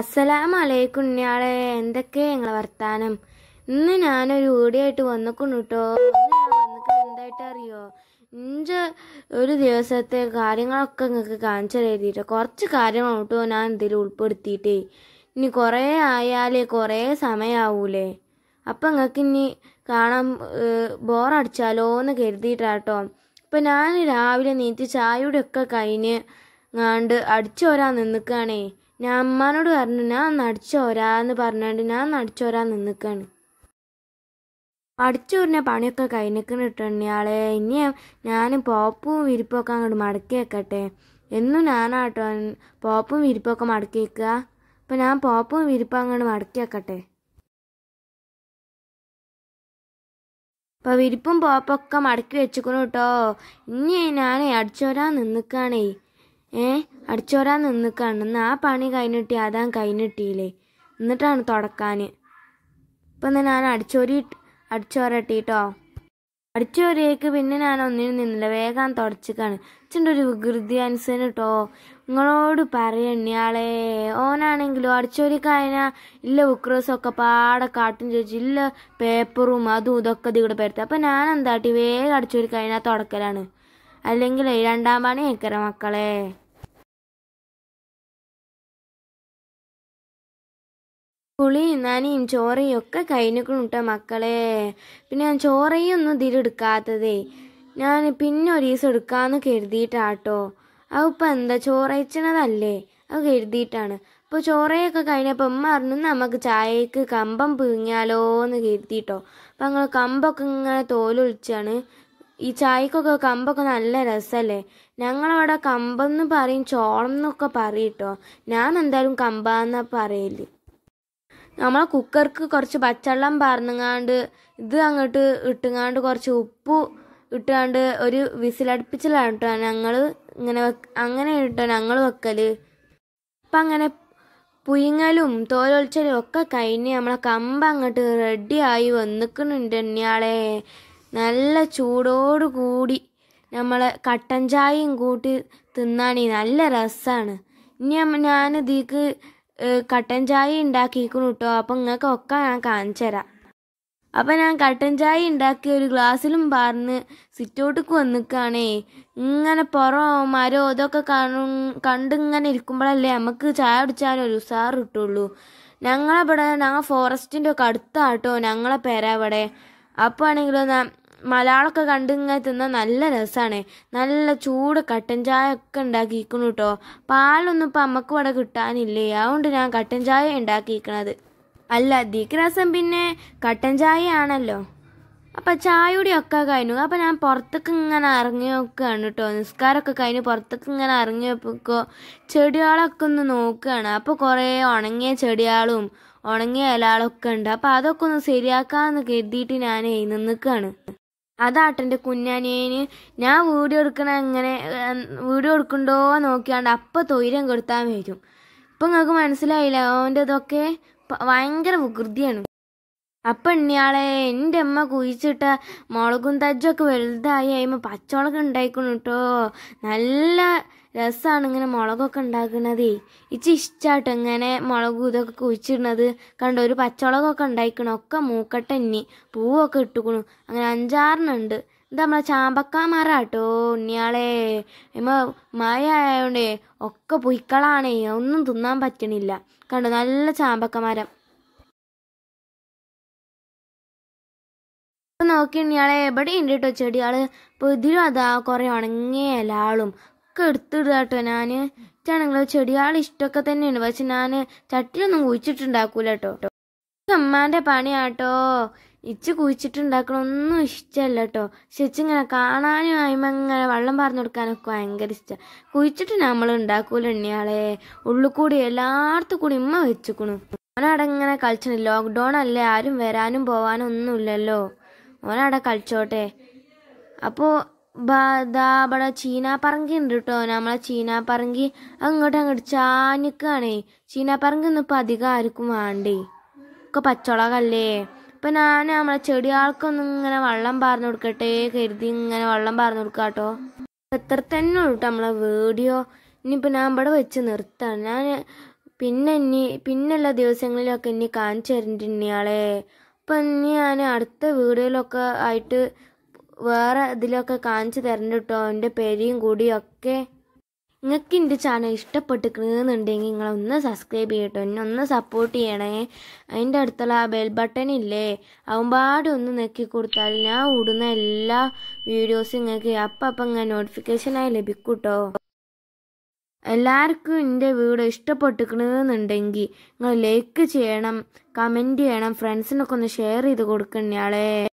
അസ്സലാം അലൈക്കും ഞാളെ എന്തൊക്കെ ഞങ്ങളെ വർത്താനം ഇന്ന് ഞാനൊരു വീടിയായിട്ട് വന്നിക്കുന്നു കേട്ടോ എന്തായിട്ടറിയോ എന്തായിട്ട് അറിയോ ഇഞ്ച് ഒരു ദിവസത്തെ കാര്യങ്ങളൊക്കെ നിങ്ങൾക്ക് കാണിച്ചു തരുന്നിട്ട് കുറച്ച് കാര്യങ്ങൾ കേട്ടോ ഞാൻ ഇതിൽ ഉൾപ്പെടുത്തിയിട്ടേ ഇനി കുറേ ആയാലേ കുറേ സമയമാവൂലേ അപ്പം നിങ്ങൾക്ക് ഇനി കാണാൻ ബോറടിച്ചാലോ എന്ന് കരുതിയിട്ടാട്ടോ ഇപ്പം ഞാൻ രാവിലെ നീറ്റ് ചായയുടെ ഒക്കെ കഴിഞ്ഞ് ങ്ങാണ്ട് അടിച്ചു വരാൻ ഞാൻ അമ്മാനോട് പറഞ്ഞു ഞാൻ നടിച്ചോരാന്ന് പറഞ്ഞുകൊണ്ട് ഞാൻ നടിച്ചോരാൻ നിന്നിക്കാണ് അടിച്ചോറിനെ പണിയൊക്കെ കഴിഞ്ഞിക്കണ് ഇട്ടണ്ണിയാളെ ഇനി ഞാൻ പോപ്പും വിരിപ്പൊക്കെ അങ്ങോട്ട് മടക്കി വെക്കട്ടെ എന്നും ഞാനാട്ടോ പോപ്പും വിരിപ്പൊക്കെ മടക്കി വെക്കുക അപ്പം ഞാൻ പോപ്പും വിരിപ്പും അങ്ങോട്ട് മടക്കി വെക്കട്ടെ അപ്പം വിരിപ്പും പോപ്പൊക്കെ മടക്കി വെച്ചിക്കണു കേട്ടോ ഇനി ഞാൻ അടിച്ചോരാൻ നിന്നിക്കാണേ ഏ അടിച്ചോരാൻ നിന്നിക്കാണ് ഇന്ന് ആ പണി കഴിഞ്ഞിട്ടി അതാ കഴിഞ്ഞിട്ടിയില്ലേ എന്നിട്ടാണ് തുടക്കാൻ ഇപ്പം എന്നാൽ ഞാൻ അടിച്ചോരി അടിച്ചോരട്ടിട്ടോ അടിച്ചോരേക്ക് പിന്നെ ഞാൻ ഒന്നിനും നിന്നില്ല വേഗം തുടച്ചിക്കാണ് ഇച്ചിൻ്റെ ഒരു വികൃതി അനുസരിച്ച് കേട്ടോ നിങ്ങളോട് പറയണ്ണിയാളെ ഓനാണെങ്കിലും അടിച്ചോരിക്കഴിഞ്ഞാൽ ഇല്ല ഉക്രോസൊക്കെ പാടെ കാട്ടും ചോദിച്ചു ഇല്ല പേപ്പറും അതും ഇതൊക്കെ ഇതിവിടെ പരത്തുക അപ്പം ഞാൻ എന്താട്ടി വേഗം അടിച്ചോരിക്കഴിഞ്ഞാൽ തുടക്കലാണ് അല്ലെങ്കിൽ രണ്ടാം പണി ഏക്കര മക്കളെ പുളിയും നനയും ചോറയും ഒക്കെ കഴിഞ്ഞിട്ടുണ്ട് മക്കളെ പിന്നെ ഞാൻ ചോറയും ഒന്നും ഇതിലെടുക്കാത്തതേ ഞാൻ പിന്നെ ഒരു ദിവസം എടുക്കാമെന്ന് കരുതിയിട്ടാട്ടോ അതിപ്പോൾ എന്താ ചോറയച്ചണതല്ലേ അത് കരുതിയിട്ടാണ് അപ്പോൾ ചോറയൊക്കെ കഴിഞ്ഞപ്പോൾ ഉമ്മ പറഞ്ഞു നമുക്ക് ചായക്ക് കമ്പം പിഴിഞ്ഞാലോ എന്ന് കരുതിയിട്ടോ അപ്പം ഞങ്ങൾ കമ്പൊക്കെ ഇങ്ങനെ തോലൊളിച്ചാണ് ഈ ചായക്കൊക്കെ കമ്പൊക്കെ നല്ല രസമല്ലേ ഞങ്ങളവിടെ എന്ന് പറയും ചോളം എന്നൊക്കെ പറയും ഞാൻ എന്തായാലും കമ്പാന്നാ പറയല്ലേ നമ്മൾ കുക്കർക്ക് കുറച്ച് പച്ചവെള്ളം പാർന്നുങ്ങാണ്ട് ഇത് അങ്ങോട്ട് ഇട്ടുങ്ങാണ്ട് കുറച്ച് ഉപ്പ് ഇട്ടാണ്ട് ഒരു വിസിലടുപ്പിച്ചിലാണ് കേട്ടോ ഞങ്ങൾ ഇങ്ങനെ അങ്ങനെ കേട്ടോ ഞങ്ങൾ വെക്കൽ അപ്പം അങ്ങനെ പുയിങ്ങലും തോലൊളിച്ചലും ഒക്കെ കഴിഞ്ഞ് നമ്മളെ കമ്പ് അങ്ങോട്ട് റെഡിയായി വന്നിക്കുന്നുണ്ട് എന്നയാളെ നല്ല ചൂടോട് കൂടി നമ്മൾ കട്ടൻ ചായയും കൂട്ടി തിന്നാണി നല്ല രസമാണ് ഇനി ഞാൻ ഇതിക്ക് കട്ടൻ ചായ ഉണ്ടാക്കിയിരിക്കുന്നു കേട്ടോ അപ്പം നിങ്ങൾക്ക് ഒക്കെ ഞാൻ കാണിച്ചു തരാം അപ്പം ഞാൻ കട്ടൻ ചായ ഉണ്ടാക്കി ഒരു ഗ്ലാസ്സിലും പാർന്ന് സിറ്റൗട്ടിക്ക് വന്നിക്കാണേ ഇങ്ങനെ പുറം മരോ ഇതൊക്കെ കാണും കണ്ടിങ്ങനെ ഇരിക്കുമ്പോഴല്ലേ നമുക്ക് ചായ കുടിച്ചാൽ ഒരു ഉസാർ കിട്ടുള്ളൂ ഞങ്ങളിവിടെ ഞങ്ങൾ ഫോറസ്റ്റിൻ്റെ ഒക്കെ അടുത്താട്ടോ ഞങ്ങളെ പേരാ ഇവിടെ അപ്പോൾ ആണെങ്കിലും മലയാളമൊക്കെ കണ്ട് ഇങ്ങനെ നല്ല രസമാണ് നല്ല ചൂട് കട്ടൻ ചായ ഒക്കെ ഉണ്ടാക്കിയിരിക്കണു കേട്ടോ പാലൊന്നും ഇപ്പം അമ്മക്ക് ഇവിടെ കിട്ടാനില്ലേ അതുകൊണ്ട് ഞാൻ കട്ടൻ ചായ ഉണ്ടാക്കിയിരിക്കണത് അല്ല അധിക രസം പിന്നെ കട്ടൻ ചായ ആണല്ലോ അപ്പം ചായയുടെ ഒക്കെ കഴിഞ്ഞു അപ്പം ഞാൻ പുറത്തേക്ക് ഇങ്ങനെ ഇറങ്ങി നോക്കുകയാണ് കേട്ടോ നിസ്കാരമൊക്കെ കഴിഞ്ഞ് പുറത്തേക്ക് ഇങ്ങനെ ഇറങ്ങി നോക്കുമ്പോൾ ചെടികളൊക്കെ ഒന്ന് നോക്കുകയാണ് അപ്പോൾ കുറേ ഉണങ്ങിയ ചെടികളും ഉണങ്ങിയ ഇലകളൊക്കെ ഉണ്ട് അപ്പോൾ അതൊക്കെ ഒന്ന് ശരിയാക്കാമെന്ന് കരുതിയിട്ട് ഞാൻ നിൽക്കുകയാണ് അതാട്ടെൻ്റെ കുഞ്ഞാനിയേന് ഞാൻ വീഡിയോ എടുക്കണ എങ്ങനെ വീഡിയോ എടുക്കണ്ടോ നോക്കിയാണ്ട് അപ്പം തൊയിരം കൊടുത്താൽ വരും ഇപ്പം നിങ്ങൾക്ക് മനസ്സിലായില്ല അവൻ്റെ ഇതൊക്കെ ഭയങ്കര വികൃതിയാണ് അപ്പം ഇണ്ണിയാളെ എൻ്റെ അമ്മ കുഴിച്ചിട്ട മുളകും തജ്ജൊക്കെ വലുതായി കഴിയുമ്പോൾ പച്ചമുളക് ഉണ്ടായിക്കണു കേട്ടോ നല്ല രസമാണ് ഇങ്ങനെ മുളകൊക്കെ ഉണ്ടാക്കുന്നത് ഇച്ചി ഇഷ്ടമാട്ടോ ഇങ്ങനെ മുളകും ഇതൊക്കെ കുഴിച്ചിടുന്നത് കണ്ടോ ഒരു പച്ചമുളകൊക്കെ ഉണ്ടായിക്കണം ഒക്കെ മൂക്കട്ട ഇനി പൂവൊക്കെ ഇട്ടുക്കണു അങ്ങനെ അഞ്ചാറിനുണ്ട് ഇത് നമ്മളെ ചാമ്പക്കാമറാട്ടോ ഉണ്ണിയാളെ ഇമ്മ മഴ ആയതുകൊണ്ടേ ഒക്കെ പുയ്ക്കളാണേ ഒന്നും തിന്നാൻ പറ്റണില്ല കണ്ടോ നല്ല ചാമ്പക്കമാരം നോക്കിയാണ് ഇയാളെ എവിടെ ഉണ്ട് കേട്ടോ ചെടി ആള് പുതിരും അതാ കുറെ ഉണങ്ങിയ എല്ലാളും ഒക്കെ എടുത്തിടുക കേട്ടോ ഞാൻ എനിക്കാണെങ്കിൽ ചെടിയാൾ ഇഷ്ടമൊക്കെ തന്നെയാണ് പക്ഷെ ഞാൻ ചട്ടിയൊന്നും കുഴിച്ചിട്ടുണ്ടാക്കൂല കേട്ടോ അമ്മാന്റെ പണിയാട്ടോ ഇച്ച് കുഴിച്ചിട്ടുണ്ടാക്കണമൊന്നും ഇഷ്ടമല്ല കേട്ടോ ചേച്ചി ഇങ്ങനെ കാണാനും ആയിമ ഇങ്ങനെ വെള്ളം പറഞ്ഞു കൊടുക്കാനൊക്കെ ഭയങ്കര ഇഷ്ടം കുഴിച്ചിട്ട് നമ്മൾ ഉണ്ടാക്കൂല ഉണ്ണിയാളെ ഉള്ളിൽ കൂടി കൂടി ഇമ്മ വെച്ചുക്കണു അവനടങ്ങനെ ഇങ്ങനെ ലോക്ക്ഡൌൺ ലോക്ക്ഡൗൺ അല്ലേ ആരും വരാനും പോവാനും ഒന്നുമില്ലല്ലോ ഓനവിടെ കളിച്ചോട്ടെ അപ്പോ ദാ ചീനാപ്പറങ്കി ഉണ്ട് കേട്ടോ നമ്മളെ ചീനാപ്പറങ്കി അങ്ങോട്ട് അങ്ങോട്ട് ചാഞ്ഞിക്കാണേ ചീനാപ്പറങ്കി ഒന്നിപ്പോൾ അധികം ആർക്കും വേണ്ടേ ഒക്കെ പച്ചോളകല്ലേ ഇപ്പൊ ഞാൻ നമ്മളെ ചെടികൾക്കൊന്നും ഇങ്ങനെ വെള്ളം പാർന്നു കൊടുക്കട്ടെ കരുതി ഇങ്ങനെ വെള്ളം പാർന്നു കൊടുക്കാം കേട്ടോ എത്ര തന്നെ ഉള്ളൂ നമ്മളെ വീഡിയോ ഇനിയിപ്പോൾ ഞാൻ ഇവിടെ വെച്ച് നിർത്താണ് ഞാൻ പിന്നെ ഇനി പിന്നെയുള്ള ദിവസങ്ങളിലൊക്കെ ഇനി കാണിച്ചു തരുന്നുണ്ട് ഇനിയാളെ ഇപ്പം ഇനി ഞാൻ അടുത്ത വീഡിയോയിലൊക്കെ ആയിട്ട് വേറെ ഇതിലൊക്കെ കാണിച്ചു തരണ്ട കേട്ടോ എൻ്റെ പേരെയും കൂടിയൊക്കെ നിങ്ങൾക്ക് എൻ്റെ ചാനൽ ഇഷ്ടപ്പെട്ടിരിക്കണമെന്നുണ്ടെങ്കിൽ നിങ്ങളൊന്ന് സബ്സ്ക്രൈബ് ചെയ്യട്ടോ എന്നെ ഒന്ന് സപ്പോർട്ട് ചെയ്യണേ അതിൻ്റെ അടുത്തുള്ള ആ ബെൽ ബട്ടൺ ഇല്ലേ അവമ്പാട് ഒന്ന് നെക്കി കൊടുത്താൽ ഞാൻ ഓടുന്ന എല്ലാ വീഡിയോസും നിങ്ങൾക്ക് അപ്പം അപ്പം ഇങ്ങനെ നോട്ടിഫിക്കേഷനായി ലഭിക്കൂട്ടോ എല്ലാവർക്കും എൻ്റെ വീഡിയോ ഇഷ്ടപ്പെട്ടിരിക്കണമെന്നുണ്ടെങ്കിൽ നിങ്ങൾ ലൈക്ക് ചെയ്യണം കമൻറ്റ് ചെയ്യണം ഫ്രണ്ട്സിനൊക്കെ ഒന്ന് ഷെയർ ചെയ്ത് കൊടുക്കണയാളെ